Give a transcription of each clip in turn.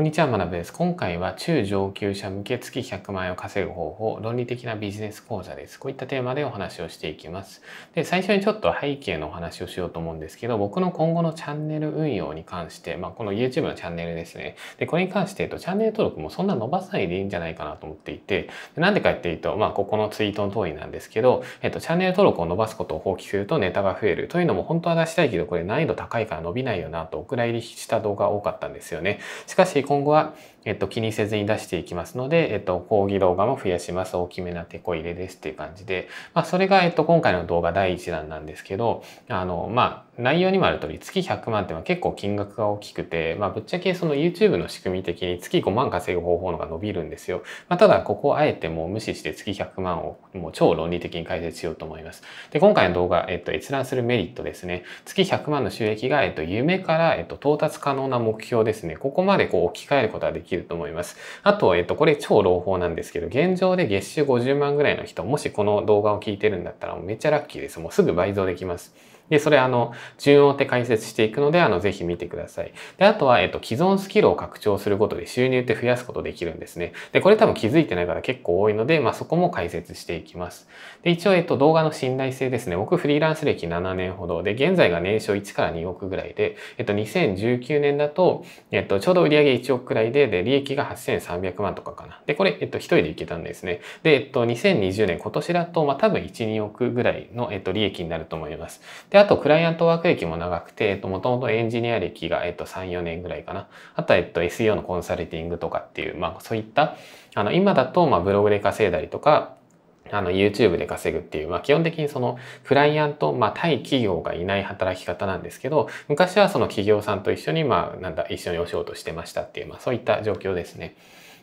こんにちは、まなぶです。今回は中上級者向け月100万円を稼ぐ方法、論理的なビジネス講座です。こういったテーマでお話をしていきます。で、最初にちょっと背景のお話をしようと思うんですけど、僕の今後のチャンネル運用に関して、まあ、この YouTube のチャンネルですね。で、これに関して、えっと、チャンネル登録もそんな伸ばさないでいいんじゃないかなと思っていて、なんでかっていうと、まあ、ここのツイートの通りなんですけど、えっと、チャンネル登録を伸ばすことを放棄するとネタが増える。というのも、本当は出したいけど、これ難易度高いから伸びないよなと、お蔵入りした動画多かったんですよね。しかし、通关。えっと、気にせずに出していきますので、えっと、講義動画も増やします。大きめなテこ入れですっていう感じで、まあ、それが、えっと、今回の動画第1弾なんですけど、あの、まあ、内容にもある通り、月100万っては結構金額が大きくて、まあ、ぶっちゃけその YouTube の仕組み的に月5万稼ぐ方法のが伸びるんですよ。まあ、ただ、ここをあえてもう無視して月100万をもう超論理的に解説しようと思います。で、今回の動画、えっと、閲覧するメリットですね。月100万の収益が、えっと、夢から、えっと、到達可能な目標ですね。ここまでこう置き換えることができきると思います。あと、えっと、これ超朗報なんですけど、現状で月収50万ぐらいの人、もしこの動画を聞いてるんだったらめっちゃラッキーです。もうすぐ倍増できます。で、それあの、順応って解説していくので、あの、ぜひ見てください。で、あとは、えっと、既存スキルを拡張することで収入って増やすことできるんですね。で、これ多分気づいてない方結構多いので、まあ、そこも解説していきます。で、一応、えっと、動画の信頼性ですね。僕、フリーランス歴7年ほどで、現在が年商1から2億ぐらいで、えっと、2019年だと、えっと、ちょうど売上1億くらいで、で、利益が8300万とかかな。で、これ、えっと、一人で行けたんですね。で、えっと、2020年、今年だと、まあ、多分1、2億ぐらいの、えっと、利益になると思います。で、あと、クライアントワーク歴も長くて、えっと、もともとエンジニア歴が、えっと、3、4年ぐらいかな。あとは、えっと、SEO のコンサルティングとかっていう、まあ、そういった、あの、今だと、まあ、ブログで稼いだりとか、あの、YouTube で稼ぐっていう、まあ、基本的にその、クライアント、まあ、対企業がいない働き方なんですけど、昔はその企業さんと一緒に、まあ、なんだ、一緒にお仕事してましたっていう、まあ、そういった状況ですね。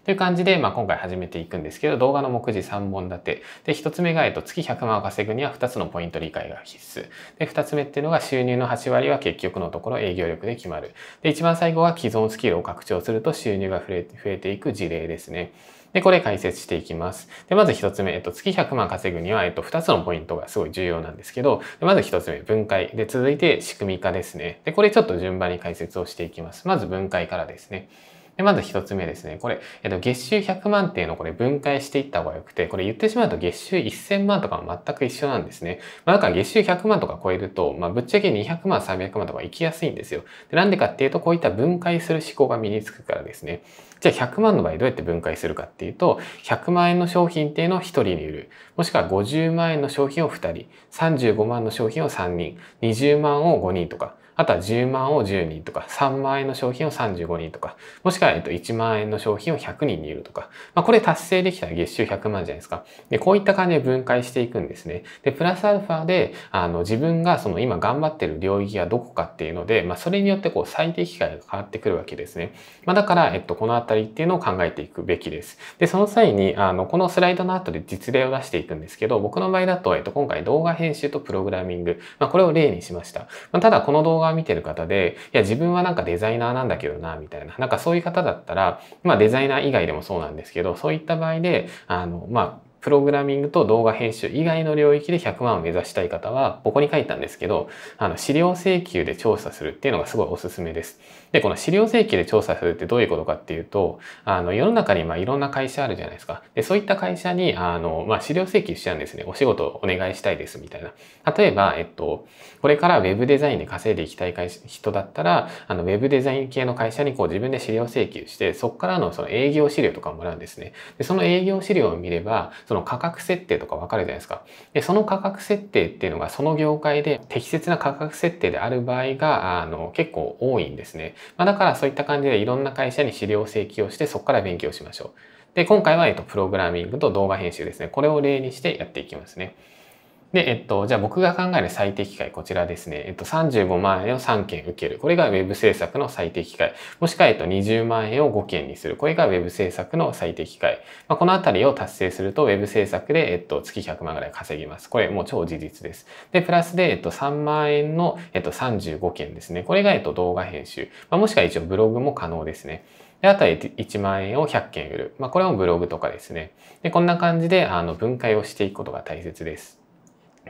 という感じで、まあ、今回始めていくんですけど、動画の目次3本立て。で、1つ目が、えっと、月100万を稼ぐには2つのポイント理解が必須。で、2つ目っていうのが、収入の8割は結局のところ営業力で決まる。で、一番最後は、既存スキルを拡張すると収入が増えていく事例ですね。で、これ解説していきます。で、まず一つ目、えっと、月100万稼ぐには、えっと、二つのポイントがすごい重要なんですけど、まず一つ目、分解。で、続いて仕組み化ですね。で、これちょっと順番に解説をしていきます。まず分解からですね。でまず1つ目ですね。これ、えっと、月収100万っていうのをこれ分解していった方が良くて、これ言ってしまうと月収1000万とかも全く一緒なんですね。まあ、だから月収100万とか超えると、まあ、ぶっちゃけ200万、300万とか行きやすいんですよ。でなんでかっていうと、こういった分解する思考が身につくからですね。じゃあ100万の場合どうやって分解するかっていうと、100万円の商品っていうのを1人に売る。もしくは50万円の商品を2人、35万の商品を3人、20万を5人とか。あとは10万を10人とか、3万円の商品を35人とか、もしくは、えっと、1万円の商品を100人に売るとか、まあ、これ達成できたら月収100万じゃないですか。で、こういった感じで分解していくんですね。で、プラスアルファで、あの、自分がその今頑張ってる領域がどこかっていうので、まあ、それによってこう、最適解が変わってくるわけですね。まあ、だから、えっと、このあたりっていうのを考えていくべきです。で、その際に、あの、このスライドの後で実例を出していくんですけど、僕の場合だと、えっと、今回動画編集とプログラミング、まあ、これを例にしました。まあ、ただ、この動画ワ見てる方で、いや、自分はなんかデザイナーなんだけどな、みたいな、なんかそういう方だったら、まあデザイナー以外でもそうなんですけど、そういった場合で、あの、まあ、プログラミングと動画編集以外の領域で100万を目指したい方は、ここに書いたんですけど、あの、資料請求で調査するっていうのがすごいおすすめです。で、この資料請求で調査するってどういうことかっていうと、あの、世の中にまあいろんな会社あるじゃないですか。で、そういった会社に、あの、まあ、資料請求しちゃうんですね。お仕事お願いしたいですみたいな。例えば、えっと、これから web デザインで稼いでいきたい人だったら、あの、web デザイン系の会社にこう自分で資料請求して、そこからのその営業資料とかもらうんですね。で、その営業資料を見れば、その価格設定とかわかるじゃないですか。で、その価格設定っていうのがその業界で適切な価格設定である場合が、あの、結構多いんですね。まあ、だからそういった感じでいろんな会社に資料請求をしてそこから勉強しましょう。で、今回は、えっと、プログラミングと動画編集ですね。これを例にしてやっていきますね。で、えっと、じゃあ僕が考える最適解、こちらですね。えっと、35万円を3件受ける。これが Web 制作の最適解。もしくは、えっと、20万円を5件にする。これが Web 制作の最適解。まあ、このあたりを達成すると、Web 制作で、えっと、月100万ぐらい稼ぎます。これ、もう超事実です。で、プラスで、えっと、3万円の、えっと、35件ですね。これが、えっと、動画編集。まあ、もしくは一応ブログも可能ですね。で、あとは1万円を100件売る。まあ、これもブログとかですね。で、こんな感じで、あの、分解をしていくことが大切です。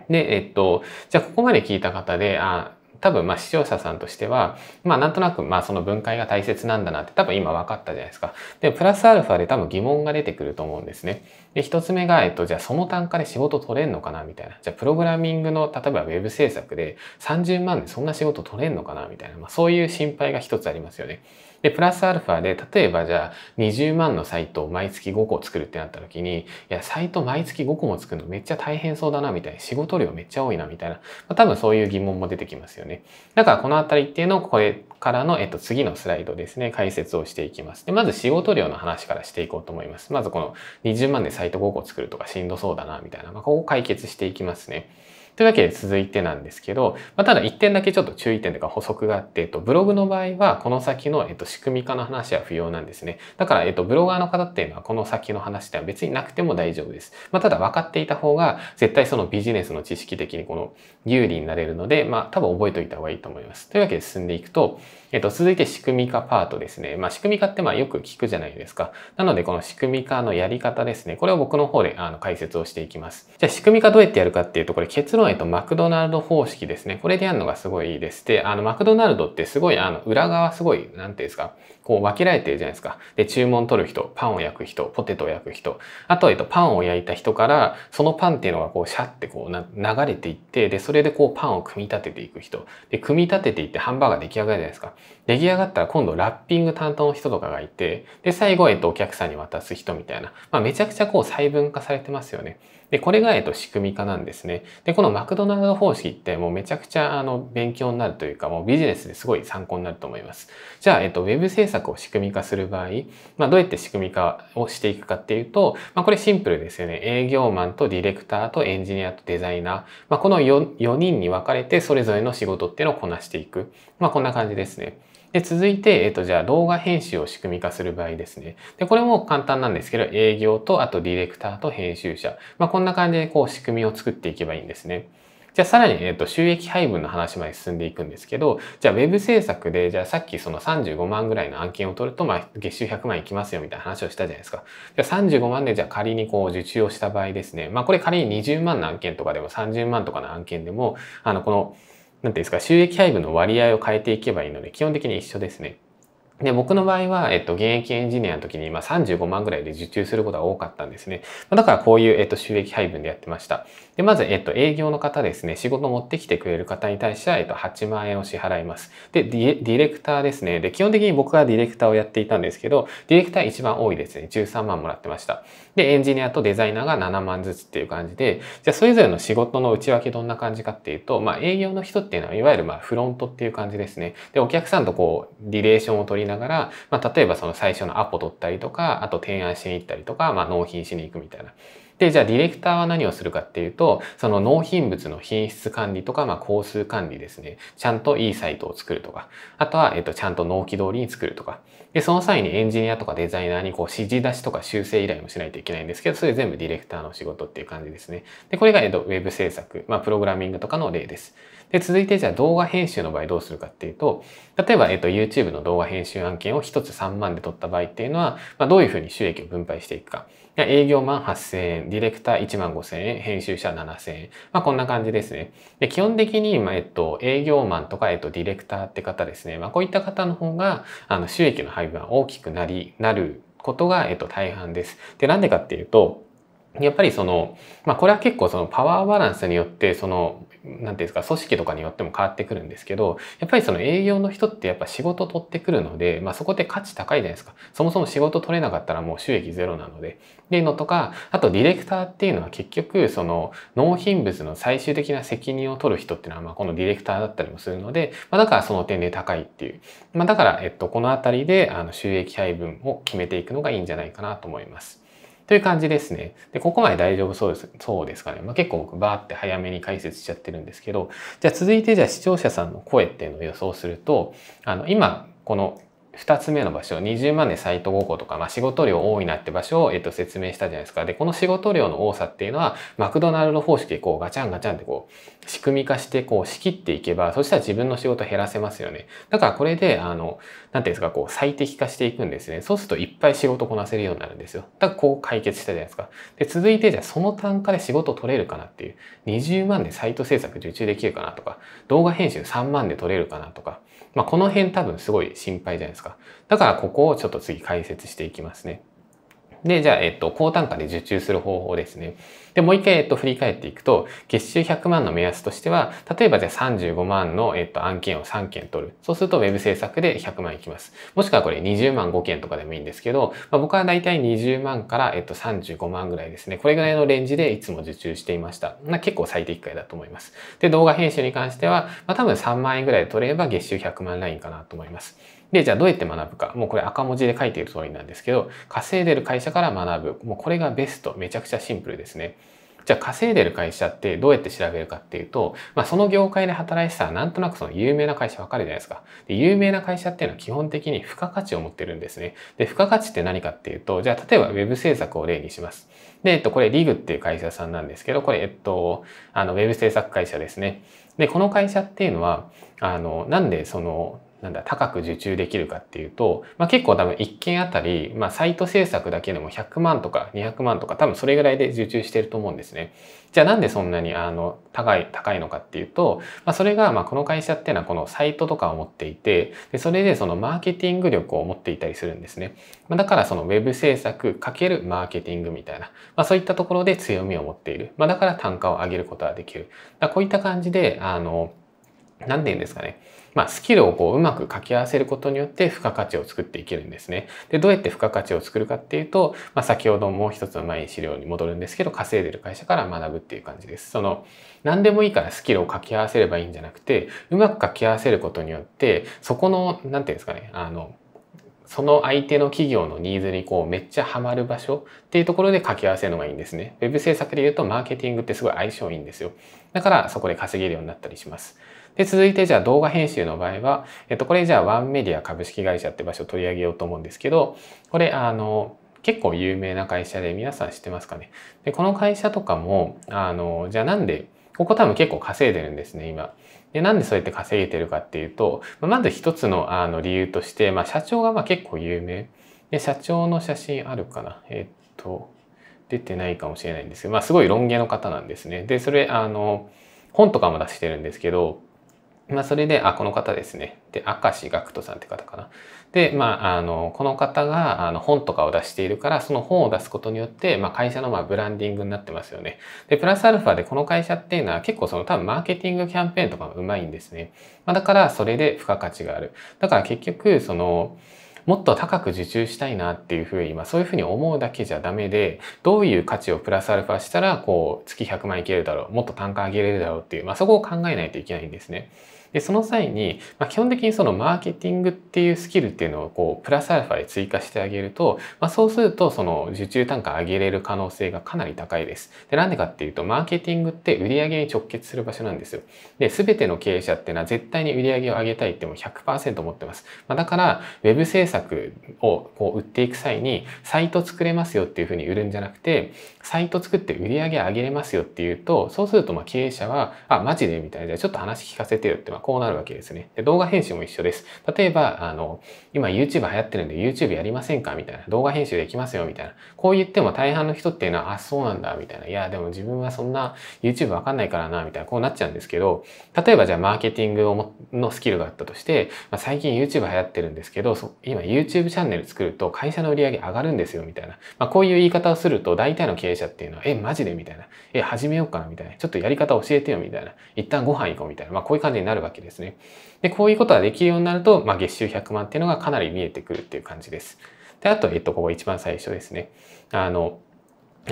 で、えっと、じゃあここまで聞いた方で、あ多分まあ視聴者さんとしては、まあなんとなくまあその分解が大切なんだなって多分今分かったじゃないですか。で、プラスアルファで多分疑問が出てくると思うんですね。で、一つ目が、えっと、じゃあその単価で仕事取れんのかなみたいな。じゃあプログラミングの、例えば web 制作で30万でそんな仕事取れんのかなみたいな。まあ、そういう心配が一つありますよね。で、プラスアルファで、例えばじゃあ20万のサイトを毎月5個作るってなった時に、いや、サイト毎月5個も作るのめっちゃ大変そうだな、みたいな。仕事量めっちゃ多いな、みたいな。まあ、多分そういう疑問も出てきますよね。だからこのあたりっていうのをこれからの、えっと、次のスライドですね、解説をしていきます。で、まず仕事量の話からしていこうと思います。まずこの20万でサイト5個作るとかしんどそうだな、みたいな、まあ、ここ解決していきますね。というわけで続いてなんですけど、まあ、ただ1点だけちょっと注意点とか補足があって、えっと、ブログの場合はこの先の、えっと、仕組み化の話は不要なんですね。だから、えっと、ブロガーの方っていうのはこの先の話では別になくても大丈夫です。まあ、ただ分かっていた方が絶対そのビジネスの知識的にこの有利になれるので、まあ、多分覚えておいた方がいいと思います。というわけで進んでいくと、えっと、続いて仕組み化パートですね。まあ、仕組み化ってまあよく聞くじゃないですか。なので、この仕組み化のやり方ですね。これを僕の方であの解説をしていきます。じゃあ、仕組み化どうやってやるかっていうと、これ結論、へと、マクドナルド方式ですね。これでやるのがすごいいいです。で、あの、マクドナルドってすごい、あの、裏側すごい、なんていうんですか、こう分けられてるじゃないですか。で、注文取る人、パンを焼く人、ポテトを焼く人、あとは、えっと、パンを焼いた人から、そのパンっていうのがこう、シャってこう流れていって、で、それでこう、パンを組み立てていく人。で、組み立てていってハンバーガー出来上がるじゃないですか。出来上がったら今度ラッピング担当の人とかがいて、で、最後、えっと、お客さんに渡す人みたいな。まあ、めちゃくちゃこう、細分化されてますよね。で、これが、えっと、仕組み化なんですね。で、このマクドナルド方式ってもうめちゃくちゃ、あの、勉強になるというか、もうビジネスですごい参考になると思います。じゃあ、えっと、ウェブ制作を仕組み化する場合、まあ、どうやって仕組み化をしていくかっていうと、まあ、これシンプルですよね。営業マンとディレクターとエンジニアとデザイナー。まあ、この 4, 4人に分かれて、それぞれの仕事っていうのをこなしていく。まあ、こんな感じですね。で、続いて、えっ、と、じゃあ動画編集を仕組み化する場合ですね。で、これも簡単なんですけど、営業と、あとディレクターと編集者。まあ、こんな感じで、こう、仕組みを作っていけばいいんですね。じゃあさらに、えっと、収益配分の話まで進んでいくんですけど、じゃあウェブ制作で、じゃあさっきその35万ぐらいの案件を取ると、まあ月収100万いきますよみたいな話をしたじゃないですか。じゃあ35万で、じゃあ仮にこう受注をした場合ですね、まあこれ仮に20万の案件とかでも30万とかの案件でも、あの、この、何ていうんですか、収益配分の割合を変えていけばいいので、基本的に一緒ですね。で、僕の場合は、えっと、現役エンジニアの時に、まあ、35万ぐらいで受注することが多かったんですね。だからこういう、えっと、収益配分でやってました。で、まず、えっと、営業の方ですね、仕事持ってきてくれる方に対しては、えっと、8万円を支払います。で、ディディレクターですね。で、基本的に僕がディレクターをやっていたんですけど、ディレクター一番多いですね。13万もらってました。で、エンジニアとデザイナーが7万ずつっていう感じで、じゃあ、それぞれの仕事の内訳どんな感じかっていうと、まあ、営業の人っていうのは、いわゆる、まあ、フロントっていう感じですね。で、お客さんとこう、リレーションを取りながら、まあ、例えばその最初のアポ取ったりとか、あと提案しに行ったりとか、まあ、納品しに行くみたいな。で、じゃあディレクターは何をするかっていうと、その納品物の品質管理とか、まあ、工数管理ですね。ちゃんといいサイトを作るとか、あとは、えっと、ちゃんと納期通りに作るとか。で、その際にエンジニアとかデザイナーにこう指示出しとか修正依頼もしないといけないんですけど、それ全部ディレクターの仕事っていう感じですね。で、これが、えっと、ウェブ制作、まあ、プログラミングとかの例です。で、続いてじゃあ動画編集の場合どうするかっていうと、例えば、えっと、YouTube の動画編集案件を1つ3万で取った場合っていうのは、まあ、どういうふうに収益を分配していくか。営業マン8000円、ディレクター1万5000円、編集者7000円。まあ、こんな感じですね。で、基本的に、まあ、えっと、営業マンとか、えっと、ディレクターって方ですね。まあ、こういった方の方が、あの、収益の配分は大きくなり、なることが、えっと、大半です。で、なんでかっていうと、やっぱりその、まあ、これは結構そのパワーバランスによって、その、何て言うんですか、組織とかによっても変わってくるんですけど、やっぱりその営業の人ってやっぱ仕事取ってくるので、まあそこで価値高いじゃないですか。そもそも仕事取れなかったらもう収益ゼロなので。っていうのとか、あとディレクターっていうのは結局その納品物の最終的な責任を取る人っていうのはまあこのディレクターだったりもするので、まあだからその点で高いっていう。まあだから、えっと、このあたりであの収益配分を決めていくのがいいんじゃないかなと思います。という感じですね。で、ここまで大丈夫そうです、そうですかね。まあ、結構僕バーって早めに解説しちゃってるんですけど、じゃあ続いてじゃあ視聴者さんの声っていうのを予想すると、あの、今、この2つ目の場所20万でサイト5個とか、まあ、仕事量多いなって場所を、えっと、説明したじゃないですかでこの仕事量の多さっていうのはマクドナルド方式でこうガチャンガチャンってこう仕組み化してこう仕切っていけばそしたら自分の仕事減らせますよねだからこれであの何ていうんですかこう最適化していくんですねそうするといっぱい仕事こなせるようになるんですよだからこう解決したじゃないですかで続いてじゃあその単価で仕事取れるかなっていう20万でサイト制作受注できるかなとか動画編集3万で取れるかなとかまあ、この辺多分すごい心配じゃないですか。だからここをちょっと次解説していきますね。で、じゃあ、えっと、高単価で受注する方法ですね。で、もう一回、えっと、振り返っていくと、月収100万の目安としては、例えばじゃあ35万の、えっと、案件を3件取る。そうすると、ウェブ制作で100万いきます。もしくはこれ20万5件とかでもいいんですけど、まあ、僕はだいたい20万から、えっと、35万ぐらいですね。これぐらいのレンジでいつも受注していました。まあ、結構最適解だと思います。で、動画編集に関しては、まあ、多分3万円ぐらいで取れれば月収100万ラインかなと思います。で、じゃあどうやって学ぶか。もうこれ赤文字で書いている通りなんですけど、稼いでる会社から学ぶ。もうこれがベスト。めちゃくちゃシンプルですね。じゃあ稼いでる会社ってどうやって調べるかっていうと、まあ、その業界で働いてたらなんとなくその有名な会社わかるじゃないですか。で、有名な会社っていうのは基本的に付加価値を持ってるんですね。で、付加価値って何かっていうと、じゃあ例えばウェブ制作を例にします。で、えっと、これリグっていう会社さんなんですけど、これ、えっと、あの、ウェブ制作会社ですね。で、この会社っていうのは、あの、なんでその、なんだ、高く受注できるかっていうと、まあ、結構多分1件あたり、まあ、サイト制作だけでも100万とか200万とか、多分それぐらいで受注してると思うんですね。じゃあなんでそんなに、あの、高い、高いのかっていうと、まあ、それが、まあ、この会社っていうのはこのサイトとかを持っていて、で、それでそのマーケティング力を持っていたりするんですね。まあ、だからそのウェブ制作かけるマーケティングみたいな、まあ、そういったところで強みを持っている。まあ、だから単価を上げることはできる。だこういった感じで、あの、なんて言うんですかね。まあ、スキルをこううまく掛け合わせることによって付加価値を作っていけるんですね。で、どうやって付加価値を作るかっていうと、まあ、先ほどもう一つの前に資料に戻るんですけど、稼いでる会社から学ぶっていう感じです。その、何でもいいからスキルを掛け合わせればいいんじゃなくて、うまく掛け合わせることによって、そこの、何て言うんですかね、あの、その相手の企業のニーズにこうめっちゃハマる場所っていうところで掛け合わせるのがいいんですね。ウェブ制作で言うとマーケティングってすごい相性いいんですよ。だからそこで稼げるようになったりします。で、続いてじゃあ動画編集の場合は、えっと、これじゃあワンメディア株式会社って場所を取り上げようと思うんですけど、これ、あの、結構有名な会社で皆さん知ってますかね。で、この会社とかも、あの、じゃあなんで、ここ多分結構稼いでるんですね、今。で、なんでそうやって稼げてるかっていうと、まず一つのあの理由として、まあ、社長がまあ結構有名。で、社長の写真あるかな。えっと、出てないかもしれないんですけど、まあ、すごい論言の方なんですね。で、それ、あの、本とかも出してるんですけど、まあ、それで、あ、この方ですね。で、明石学人さんって方かな。で、まあ、あの、この方が、あの、本とかを出しているから、その本を出すことによって、まあ、会社の、まあ、ブランディングになってますよね。で、プラスアルファで、この会社っていうのは、結構その、多分、マーケティングキャンペーンとかもうまいんですね。まあ、だから、それで付加価値がある。だから、結局、その、もっと高く受注したいなっていうふうに、まあ、そういうふうに思うだけじゃダメでどういう価値をプラスアルファしたらこう月100万いけるだろうもっと単価上げれるだろうっていう、まあ、そこを考えないといけないんですね。でその際に、まあ、基本的にそのマーケティングっていうスキルっていうのをこうプラスアルファで追加してあげると、まあ、そうするとその受注単価上げれる可能性がかなり高いです。でなんでかっていうとマーケティングって売上に直結する場所なんですよ。で全ての経営者っていうのは絶対に売上を上げたいってもう100%持ってます。まあ、だから web 制作策をこう売っていく際にサイト作れますよっていうふうに売るんじゃなくてサイト作って売り上げ上げれますよっていうとそうするとま経営者はあマジでみたいなちょっと話聞かせてよってまこうなるわけですねで動画編集も一緒です例えばあの今 YouTube 流行ってるんで YouTube やりませんかみたいな動画編集できますよみたいなこう言っても大半の人っていうのはあそうなんだみたいないやでも自分はそんな YouTube わかんないからなみたいなこうなっちゃうんですけど例えばじゃあマーケティングのスキルがあったとして、まあ、最近 YouTube 流行ってるんですけど今 YouTube チャンネル作ると会社の売り上げ上がるんですよみたいな、まあ、こういう言い方をすると大体の経営者っていうのは、え、マジでみたいな、え、始めようかなみたいな、ちょっとやり方教えてよみたいな、一旦ご飯行こうみたいな、まあ、こういう感じになるわけですね。で、こういうことができるようになると、まあ、月収100万っていうのがかなり見えてくるっていう感じです。で、あと、えっと、ここ一番最初ですね。あの、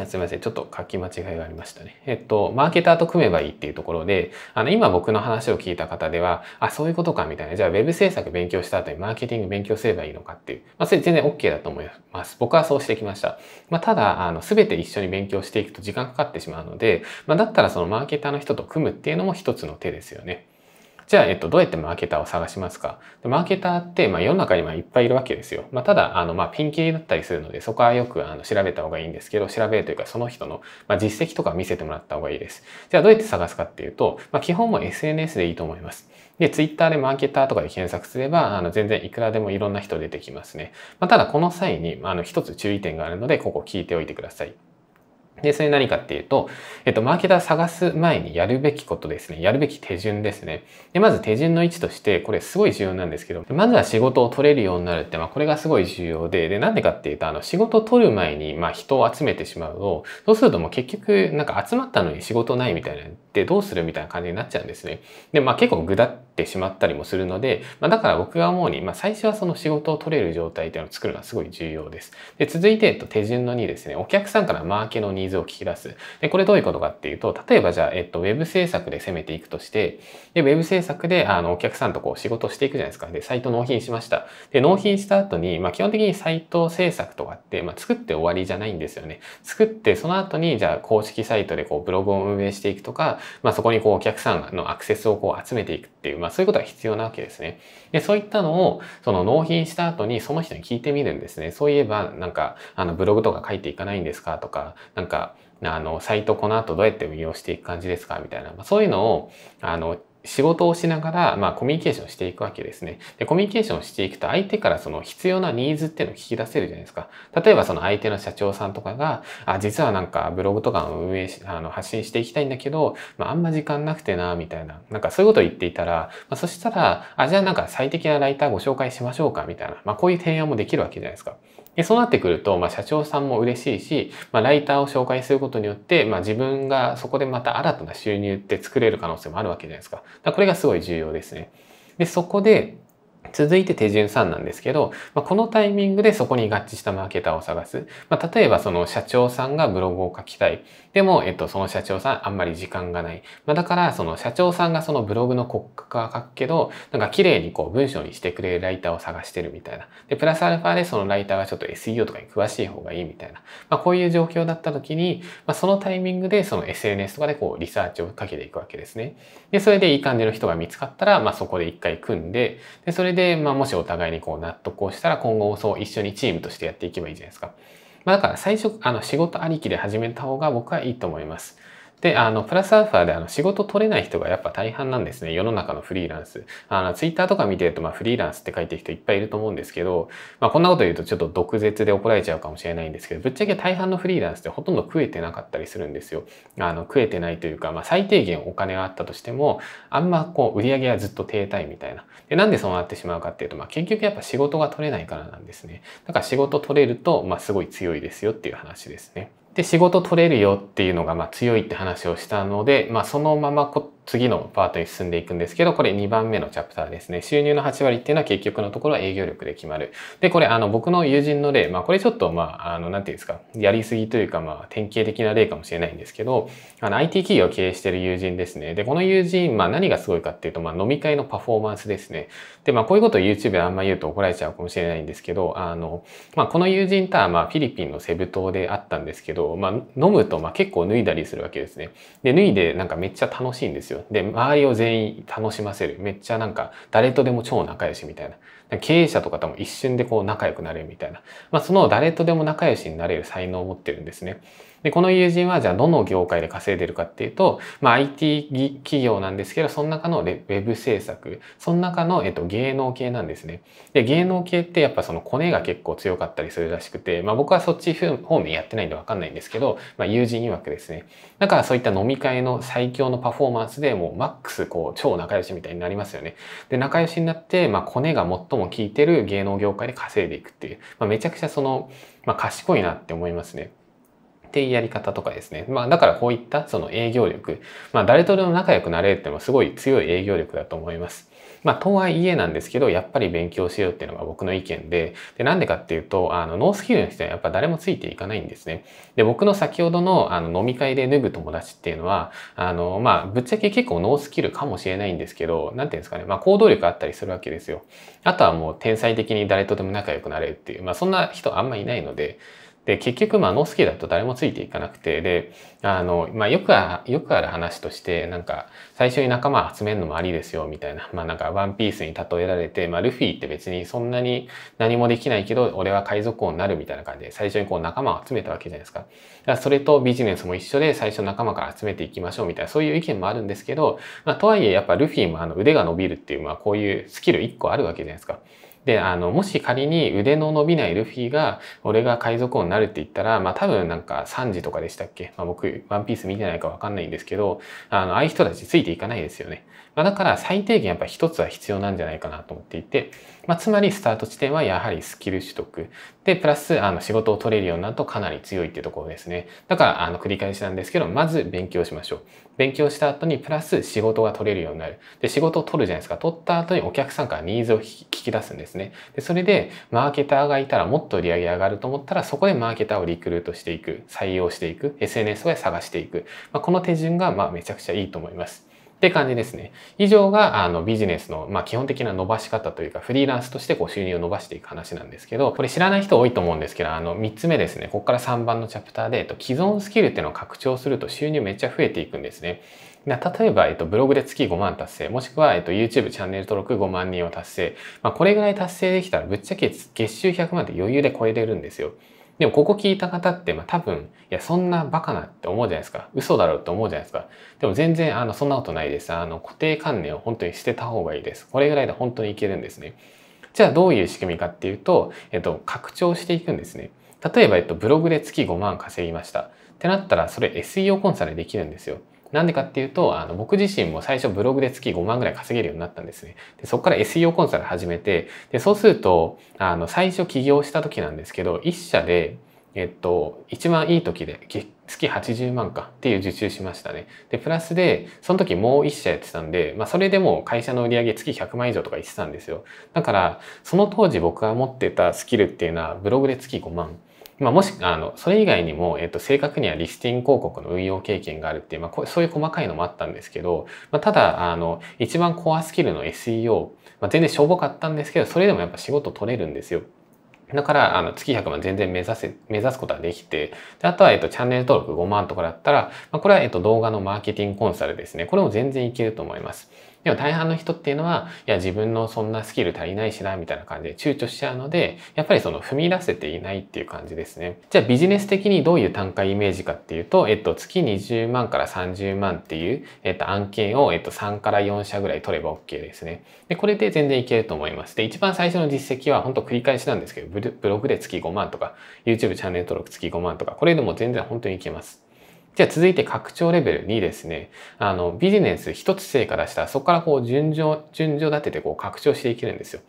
すみません。ちょっと書き間違いがありましたね。えっと、マーケターと組めばいいっていうところで、あの、今僕の話を聞いた方では、あ、そういうことかみたいな。じゃあ、web 制作勉強した後にマーケティング勉強すればいいのかっていう。まあ、それ全然 OK だと思います。僕はそうしてきました。まあ、ただ、あの、すべて一緒に勉強していくと時間かかってしまうので、まあ、だったらそのマーケターの人と組むっていうのも一つの手ですよね。じゃあ、えっと、どうやってマーケターを探しますかでマーケターって、まあ、世の中にいっぱいいるわけですよ。まあ、ただ、あの、まあ、ピンキリだったりするので、そこはよくあの調べた方がいいんですけど、調べるというか、その人の、まあ、実績とか見せてもらった方がいいです。じゃあ、どうやって探すかっていうと、まあ、基本も SNS でいいと思います。で、ツイッターでマーケターとかで検索すれば、あの、全然いくらでもいろんな人出てきますね。まあ、ただ、この際に、あの、一つ注意点があるので、ここ聞いておいてください。で、それ何かっていうと、えっと、マーケター探す前にやるべきことですね。やるべき手順ですね。で、まず手順の位置として、これすごい重要なんですけど、まずは仕事を取れるようになるって、まあ、これがすごい重要で、で、なんでかっていうと、あの、仕事を取る前に、まあ、人を集めてしまうと、そうするともう結局、なんか集まったのに仕事ないみたいなで、どうするみたいな感じになっちゃうんですね。で、まあ、結構ぐだってしまったりもするので、まあ、だから僕が思うに、まあ、最初はその仕事を取れる状態っていうのを作るのはすごい重要です。で、続いて、えっと、手順の2ですね。お客さんからマーケの2ーズを聞き出す。で、これどういうことかっていうと、例えばじゃあ、えっと、ウェブ制作で攻めていくとして、で、ウェブ制作で、あの、お客さんとこう仕事していくじゃないですか。で、サイト納品しました。で、納品した後に、まあ、基本的にサイト制作とかって、まあ、作って終わりじゃないんですよね。作って、その後に、じゃあ、公式サイトでこう、ブログを運営していくとか、まあ、そこにこう、お客さんのアクセスをこう、集めていくっていう、まあ、そういうことが必要なわけですね。で、そういったのを、その納品した後に、その人に聞いてみるんですね。そういえば、なんか、あの、ブログとか書いていかないんですかとか、なんか、か、あの、サイトこの後どうやって運用していく感じですかみたいな、まあ、そういうのを、あの、仕事をしながら、まあ、コミュニケーションしていくわけですね。で、コミュニケーションしていくと、相手からその必要なニーズっていうのを聞き出せるじゃないですか。例えば、その相手の社長さんとかが、あ、実はなんかブログとかを運営し、あの、発信していきたいんだけど、まあ、あんま時間なくてな、みたいな。なんかそういうことを言っていたら、まあ、そしたら、あ、じゃあなんか最適なライターご紹介しましょうか、みたいな。まあ、こういう提案もできるわけじゃないですか。でそうなってくると、まあ、社長さんも嬉しいし、まあ、ライターを紹介することによって、まあ、自分がそこでまた新たな収入って作れる可能性もあるわけじゃないですか。だからこれがすごい重要ですね。で、そこで、続いて手順3なんですけど、まあ、このタイミングでそこに合致したマーケターを探す。まあ、例えばその社長さんがブログを書きたい。でも、えっと、その社長さんあんまり時間がない。まあ、だから、その社長さんがそのブログの骨格は書くけど、なんか綺麗にこう文章にしてくれるライターを探してるみたいな。で、プラスアルファでそのライターがちょっと SEO とかに詳しい方がいいみたいな。まあ、こういう状況だった時に、まあ、そのタイミングでその SNS とかでこうリサーチをかけていくわけですね。で、それでいい感じの人が見つかったら、まあ、そこで一回組んで、で、それでで、まあ、もしお互いにこう納得をしたら今後もそう一緒にチームとしてやっていけばいいじゃないですか。まあ、だから最初、あの仕事ありきで始めた方が僕はいいと思います。で、あの、プラスアルファであの仕事取れない人がやっぱ大半なんですね。世の中のフリーランス。あの、ツイッターとか見てると、まあ、フリーランスって書いてる人いっぱいいると思うんですけど、まあ、こんなこと言うとちょっと毒舌で怒られちゃうかもしれないんですけど、ぶっちゃけ大半のフリーランスってほとんど食えてなかったりするんですよ。あの、食えてないというか、まあ、最低限お金があったとしても、あんまこう、売り上げはずっと停滞みたいな。で、なんでそうなってしまうかっていうと、まあ、結局やっぱ仕事が取れないからなんですね。だから仕事取れると、まあ、すごい強いですよっていう話ですね。で仕事取れるよっていうのがまあ強いって話をしたので、まあ、そのままこ次のパートに進んでいくんですけど、これ2番目のチャプターですね。収入の8割っていうのは結局のところは営業力で決まる。で、これあの僕の友人の例、まあこれちょっとまあ、あの、なんていうんですか、やりすぎというかまあ典型的な例かもしれないんですけど、あの IT 企業を経営してる友人ですね。で、この友人、まあ何がすごいかっていうと、まあ飲み会のパフォーマンスですね。で、まあこういうことを YouTube であんま言うと怒られちゃうかもしれないんですけど、あの、まあこの友人とはまあフィリピンのセブ島であったんですけど、まあ飲むとまあ結構脱いだりするわけですね。で、脱いでなんかめっちゃ楽しいんですよ。よ。で、周りを全員楽しませる。めっちゃなんか、誰とでも超仲良しみたいな。経営者とかとも一瞬でこう仲良くなれるみたいな。まあ、その誰とでも仲良しになれる才能を持ってるんですね。で、この友人はじゃあどの業界で稼いでるかっていうと、まあ、IT 企業なんですけど、その中のウェブ制作、その中の、えっと、芸能系なんですね。で、芸能系ってやっぱそのコネが結構強かったりするらしくて、まあ僕はそっち方面やってないんでわかんないんですけど、まあ友人曰くですね。だからそういった飲み会の最強のパフォーマンスでもうマックスこう超仲良しみたいになりますよね。で、仲良しになって、まあコネが最も効いてる芸能業界で稼いでいくっていう、まあめちゃくちゃその、まあ賢いなって思いますね。ていうやり方とかですね。まあだからこういったその営業力、まあ誰とでも仲良くなれるっていうのはすごい強い営業力だと思います。まあ、とはいえなんですけど、やっぱり勉強しようっていうのが僕の意見で、で、なんでかっていうと、あの、ノースキルの人はやっぱ誰もついていかないんですね。で、僕の先ほどの、あの、飲み会で脱ぐ友達っていうのは、あの、まあ、ぶっちゃけ結構ノースキルかもしれないんですけど、なんていうんですかね、まあ、行動力あったりするわけですよ。あとはもう天才的に誰とでも仲良くなれるっていう、まあ、そんな人あんまいないので、で、結局、まあ、ノースキーだと誰もついていかなくて、で、あの、まあ、よくあ、よくある話として、なんか、最初に仲間集めるのもありですよ、みたいな。まあ、なんか、ワンピースに例えられて、まあ、ルフィって別にそんなに何もできないけど、俺は海賊王になるみたいな感じで、最初にこう仲間を集めたわけじゃないですか。だからそれとビジネスも一緒で、最初仲間から集めていきましょう、みたいな、そういう意見もあるんですけど、まあ、とはいえ、やっぱルフィもあの腕が伸びるっていう、まあ、こういうスキル1個あるわけじゃないですか。で、あの、もし仮に腕の伸びないルフィが、俺が海賊王になるって言ったら、まあ多分なんか3時とかでしたっけまあ僕、ワンピース見てないかわかんないんですけど、あの、ああいう人たちついていかないですよね。まだから最低限やっぱ一つは必要なんじゃないかなと思っていて、まあ、つまりスタート地点はやはりスキル取得でプラスあの仕事を取れるようになるとかなり強いっていうところですねだからあの繰り返しなんですけどまず勉強しましょう勉強した後にプラス仕事が取れるようになるで仕事を取るじゃないですか取った後にお客さんからニーズを聞き出すんですねでそれでマーケターがいたらもっと売り上げ上がると思ったらそこでマーケターをリクルートしていく採用していく SNS を探していく、まあ、この手順がまあめちゃくちゃいいと思います。って感じですね。以上があのビジネスの、まあ、基本的な伸ばし方というかフリーランスとしてこう収入を伸ばしていく話なんですけどこれ知らない人多いと思うんですけどあの3つ目ですねここから3番のチャプターで、えっと、既存スキルっていうのを拡張すると収入めっちゃ増えていくんですね。例えば、えっと、ブログで月5万達成、もしくは、えっと、YouTube チャンネル登録5万人を達成。まあ、これぐらい達成できたら、ぶっちゃけ月収100万って余裕で超えれるんですよ。でもここ聞いた方って、まあ、多分、いや、そんなバカなって思うじゃないですか。嘘だろうって思うじゃないですか。でも全然、あの、そんなことないです。あの、固定観念を本当に捨てた方がいいです。これぐらいで本当にいけるんですね。じゃあどういう仕組みかっていうと、えっと、拡張していくんですね。例えば、えっと、ブログで月5万稼ぎました。ってなったら、それ SEO コンサルできるんですよ。なんでかっていうと、あの僕自身も最初ブログで月5万ぐらい稼げるようになったんですね。でそこから SEO コンサル始めて、でそうすると、あの最初起業した時なんですけど、1社で、えっと、一番いい時で月80万かっていう受注しましたね。で、プラスで、その時もう1社やってたんで、まあそれでも会社の売り上げ月100万以上とか言ってたんですよ。だから、その当時僕が持ってたスキルっていうのはブログで月5万。まあ、もしあのそれ以外にも、えっと、正確にはリスティング広告の運用経験があるっていう、まあ、そういう細かいのもあったんですけど、まあ、ただあの一番コアスキルの SEO、まあ、全然しょぼかったんですけどそれでもやっぱ仕事取れるんですよ。だから、あの、月100万全然目指せ、目指すことができて、であとは、えっと、チャンネル登録5万とかだったら、まあ、これは、えっと、動画のマーケティングコンサルですね。これも全然いけると思います。でも大半の人っていうのは、いや、自分のそんなスキル足りないしな、みたいな感じで躊躇しちゃうので、やっぱりその踏み出せていないっていう感じですね。じゃあビジネス的にどういう単価イメージかっていうと、えっと、月20万から30万っていう、えっと、案件を、えっと、3から4社ぐらい取れば OK ですね。で、これで全然いけると思います。で、一番最初の実績は本当繰り返しなんですけど、ブログで月5万とか、YouTube チャンネル登録月5万とか、これでも全然本当にいけます。じゃあ続いて拡張レベル2ですね。あの、ビジネス一つ成果出したら、そこからこう順序、順序立ててこう拡張していけるんですよ。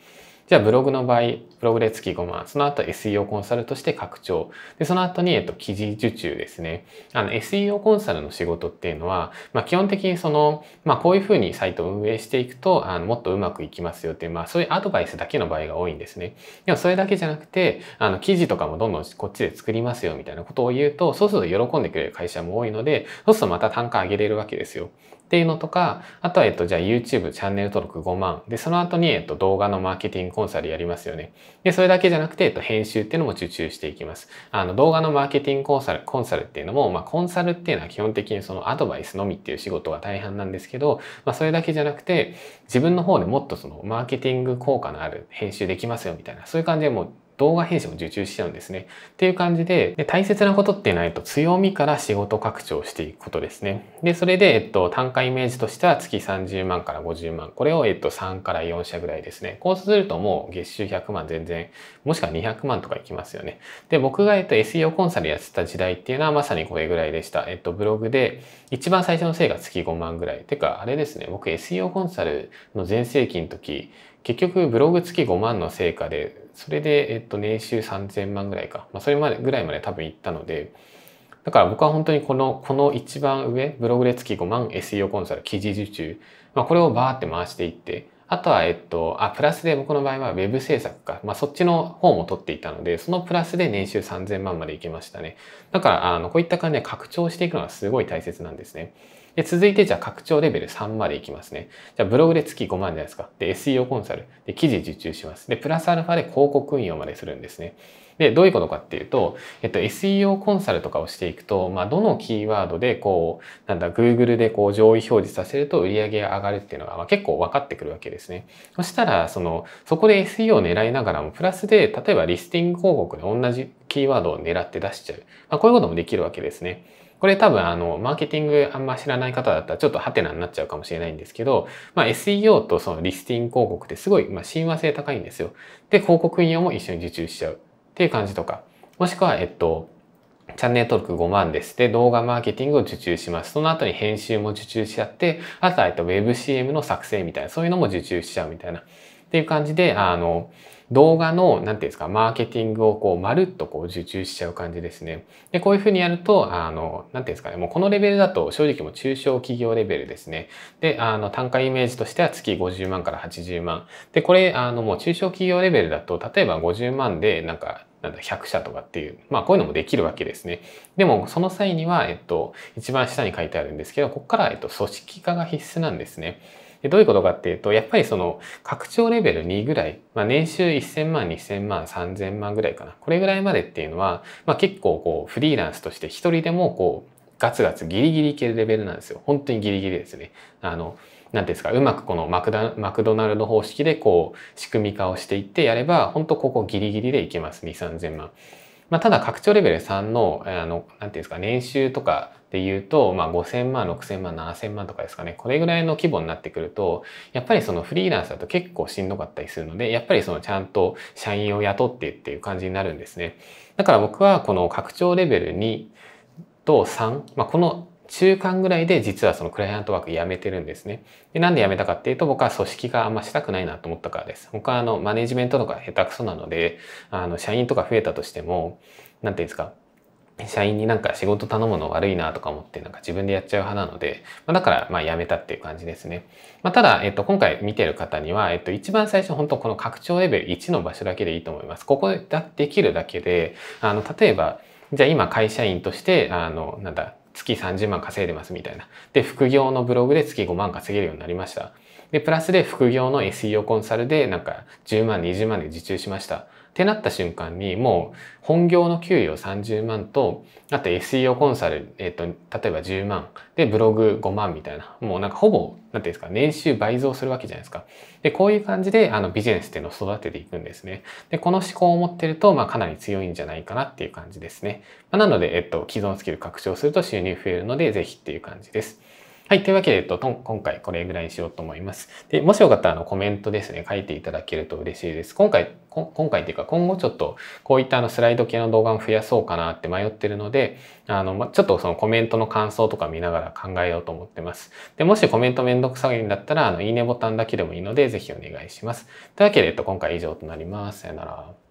じゃあブログの場合、ブログで月5万、その後 SEO コンサルとして拡張、で、その後に、えっと、記事受注ですね。あの、SEO コンサルの仕事っていうのは、まあ、基本的にその、まあ、こういうふうにサイトを運営していくと、あの、もっとうまくいきますよっていう、まあ、そういうアドバイスだけの場合が多いんですね。でも、それだけじゃなくて、あの、記事とかもどんどんこっちで作りますよみたいなことを言うと、そうすると喜んでくれる会社も多いので、そうするとまた単価上げれるわけですよ。っていうのとか、あとは、えっと、じゃあ YouTube チャンネル登録5万。で、その後に、えっと、動画のマーケティングコンサルやりますよね。で、それだけじゃなくて、えっと、編集っていうのも受注していきます。あの、動画のマーケティングコンサル、コンサルっていうのも、まあ、コンサルっていうのは基本的にそのアドバイスのみっていう仕事が大半なんですけど、まあ、それだけじゃなくて、自分の方でもっとその、マーケティング効果のある編集できますよみたいな、そういう感じでもう、動画編集も受注しちゃうんですね。っていう感じで、で大切なことってないと、強みから仕事拡張していくことですね。で、それで、えっと、単価イメージとしては月30万から50万。これを、えっと、3から4社ぐらいですね。こうするともう月収100万全然、もしくは200万とかいきますよね。で、僕が、えっと、SEO コンサルやってた時代っていうのはまさにこれぐらいでした。えっと、ブログで、一番最初のせいが月5万ぐらい。てか、あれですね、僕 SEO コンサルの全盛期の時、結局ブログ月5万の成果でそれで、えっと、年収3000万ぐらいか、まあ、それまでぐらいまで多分行ったので、だから僕は本当にこの、この一番上、ブログで月5万 SEO コンサル、記事受注、まあ、これをバーって回していって、あとは、えっと、あ、プラスで僕の場合は Web 制作か。まあ、そっちの方も取っていたので、そのプラスで年収3000万までいけましたね。だから、あの、こういった感じで拡張していくのがすごい大切なんですね。で、続いて、じゃあ拡張レベル3までいきますね。じゃあ、ブログで月5万じゃないですか。で、SEO コンサル。で、記事受注します。で、プラスアルファで広告運用までするんですね。で、どういうことかっていうと、えっと、SEO コンサルとかをしていくと、まあ、どのキーワードで、こう、なんだ、Google でこう、上位表示させると売り上げが上がるっていうのが、まあ、結構分かってくるわけですね。そしたら、その、そこで SEO を狙いながらも、プラスで、例えばリスティング広告で同じキーワードを狙って出しちゃう。まあ、こういうこともできるわけですね。これ多分あの、マーケティングあんま知らない方だったらちょっとハテナになっちゃうかもしれないんですけど、まあ SEO とそのリスティング広告ってすごい、まあ、親和性高いんですよ。で、広告運用も一緒に受注しちゃうっていう感じとか、もしくは、えっと、チャンネル登録5万です。で、動画マーケティングを受注します。その後に編集も受注しちゃって、あとは、えっと、WebCM の作成みたいな、そういうのも受注しちゃうみたいな。っていう感じで、あの、動画の、なんていうんですか、マーケティングをこう、まるっとこう、受注しちゃう感じですね。で、こういうふうにやると、あの、なんていうんですかね、もうこのレベルだと、正直もう中小企業レベルですね。で、あの、単価イメージとしては月50万から80万。で、これ、あの、もう中小企業レベルだと、例えば50万で、なんか、なんだ、100社とかっていう、まあこういうのもできるわけですね。でも、その際には、えっと、一番下に書いてあるんですけど、ここから、えっと、組織化が必須なんですね。でどういうことかっていうと、やっぱりその拡張レベル2ぐらい、まあ、年収1000万、2000万、3000万ぐらいかな。これぐらいまでっていうのは、まあ、結構こうフリーランスとして一人でもこうガツガツギリギリいけるレベルなんですよ。本当にギリギリですね。あの、なんですか、うまくこのマクダマクドナルド方式でこう仕組み化をしていってやれば、本当ここギリギリでいけます。2、3000万。まあ、ただ拡張レベル3の、あの、なんていうんですか、年収とかで言うと、まあ、5000万、6000万、7000万とかですかね、これぐらいの規模になってくると、やっぱりそのフリーランスだと結構しんどかったりするので、やっぱりそのちゃんと社員を雇ってっていう感じになるんですね。だから僕はこの拡張レベル2と3、まあ、この中間ぐらいで実はそのクライアントワーク辞めてるんですね。で、なんで辞めたかっていうと僕は組織があんましたくないなと思ったからです。僕はあのマネジメントとか下手くそなので、あの社員とか増えたとしても、なんていうんですか、社員になんか仕事頼むの悪いなとか思ってなんか自分でやっちゃう派なので、まあ、だからまあやめたっていう感じですね。まあ、ただ、えっと、今回見てる方には、えっと、一番最初本当この拡張レベル1の場所だけでいいと思います。ここでできるだけで、あの、例えば、じゃあ今会社員として、あの、なんだ、月30万稼いでますみたいな。で、副業のブログで月5万稼げるようになりました。で、プラスで副業の SEO コンサルでなんか10万、20万で受注しました。ってなった瞬間にもう本業の給与30万とあと SEO コンサル、えーと、例えば10万でブログ5万みたいなもうなんかほぼ何ていうんですか年収倍増するわけじゃないですか。でこういう感じであのビジネスっていうのを育てていくんですね。でこの思考を持ってると、まあ、かなり強いんじゃないかなっていう感じですね。まあ、なので、えっと、既存スキル拡張すると収入増えるので是非っていう感じです。はい。というわけで、えっと、今回これぐらいにしようと思います。で、もしよかったらあのコメントですね、書いていただけると嬉しいです。今回、今回というか今後ちょっとこういったあのスライド系の動画を増やそうかなって迷ってるので、あの、ちょっとそのコメントの感想とか見ながら考えようと思ってます。で、もしコメントめんどくさいんだったら、あの、いいねボタンだけでもいいので、ぜひお願いします。というわけで、えっと、今回以上となります。さよなら。